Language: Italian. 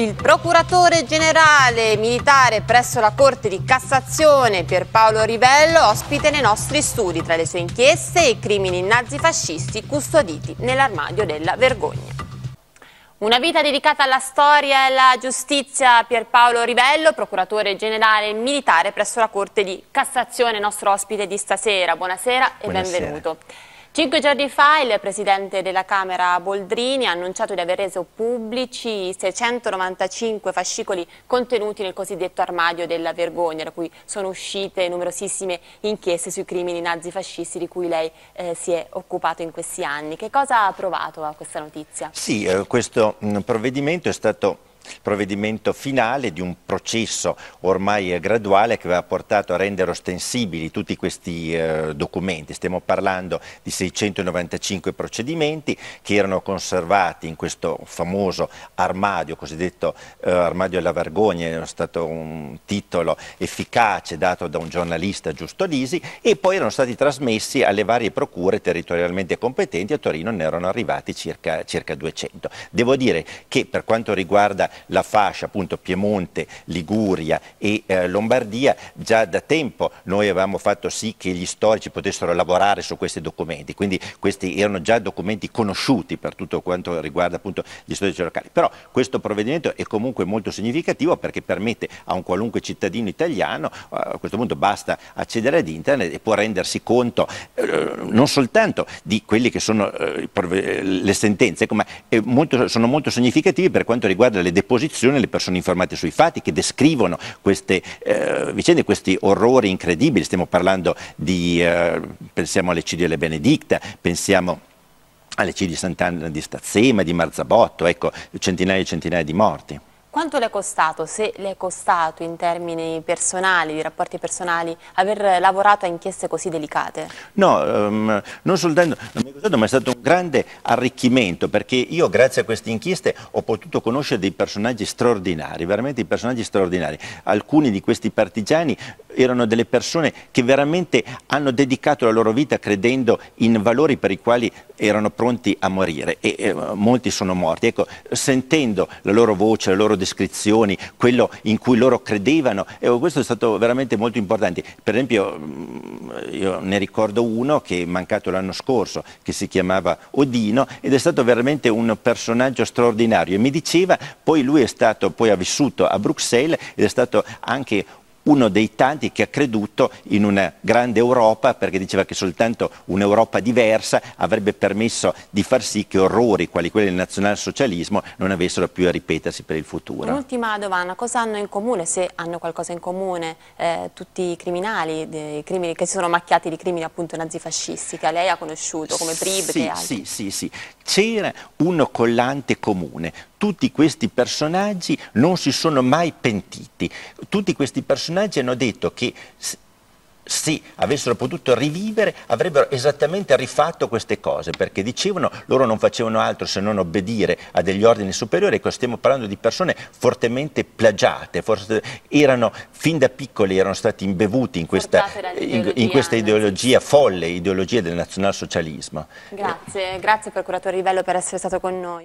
Il procuratore generale militare presso la Corte di Cassazione Pierpaolo Rivello ospite nei nostri studi tra le sue inchieste e i crimini nazifascisti custoditi nell'armadio della vergogna. Una vita dedicata alla storia e alla giustizia, Pierpaolo Rivello, procuratore generale militare presso la Corte di Cassazione, nostro ospite di stasera. Buonasera e Buonasera. benvenuto. Cinque giorni fa il Presidente della Camera Boldrini ha annunciato di aver reso pubblici i 695 fascicoli contenuti nel cosiddetto armadio della vergogna, da cui sono uscite numerosissime inchieste sui crimini nazifascisti di cui lei eh, si è occupato in questi anni. Che cosa ha provato a questa notizia? Sì, eh, questo mh, mm, provvedimento è stato provvedimento finale di un processo ormai eh, graduale che aveva portato a rendere ostensibili tutti questi eh, documenti. Stiamo parlando di 695 procedimenti che erano conservati in questo famoso armadio, cosiddetto eh, armadio alla vergogna, era stato un titolo efficace dato da un giornalista Giusto Lisi e poi erano stati trasmessi alle varie procure territorialmente competenti, a Torino ne erano arrivati circa, circa 200. Devo dire che per quanto riguarda la fascia appunto Piemonte, Liguria e eh, Lombardia, già da tempo noi avevamo fatto sì che gli storici potessero lavorare su questi documenti, quindi questi erano già documenti conosciuti per tutto quanto riguarda appunto gli storici locali. Però questo provvedimento è comunque molto significativo perché permette a un qualunque cittadino italiano, eh, a questo punto basta accedere ad internet e può rendersi conto eh, non soltanto di quelle che sono eh, le sentenze, ma molto, sono molto significativi per quanto riguarda le deposizione le persone informate sui fatti che descrivono queste eh, vicende, questi orrori incredibili, stiamo parlando di, eh, pensiamo alle delle Benedicta, pensiamo alle di Sant'Anna di Stazzema, di Marzabotto, ecco centinaia e centinaia di morti. Quanto le è costato, se le è costato in termini personali, di rapporti personali, aver lavorato a inchieste così delicate? No, um, non soltanto, non mi è costato, ma è stato un grande arricchimento perché io grazie a queste inchieste ho potuto conoscere dei personaggi straordinari, veramente personaggi straordinari. Alcuni di questi partigiani erano delle persone che veramente hanno dedicato la loro vita credendo in valori per i quali erano pronti a morire e eh, molti sono morti. Ecco, sentendo la loro voce, la loro descrizione, prescrizioni, quello in cui loro credevano e questo è stato veramente molto importante. Per esempio mm, io ne ricordo uno che è mancato l'anno scorso, che si chiamava Odino ed è stato veramente un personaggio straordinario e mi diceva, poi lui è stato, poi ha vissuto a Bruxelles ed è stato anche uno dei tanti che ha creduto in una grande Europa perché diceva che soltanto un'Europa diversa avrebbe permesso di far sì che orrori quali quelli del nazionalsocialismo non avessero più a ripetersi per il futuro. Un'ultima domanda, cosa hanno in comune, se hanno qualcosa in comune, eh, tutti i criminali, dei crimini, che si sono macchiati di crimini appunto nazifascisti che lei ha conosciuto come Pribe sì, e altri? Sì, sì, sì. C'era uno collante comune, tutti questi personaggi non si sono mai pentiti, tutti questi personaggi personaggi hanno detto che se avessero potuto rivivere avrebbero esattamente rifatto queste cose perché dicevano loro non facevano altro se non obbedire a degli ordini superiori ecco, stiamo parlando di persone fortemente plagiate forse erano fin da piccoli erano stati imbevuti in questa, in, in questa ideologia folle ideologia del nazionalsocialismo grazie, eh. grazie procuratore Rivello per essere stato con noi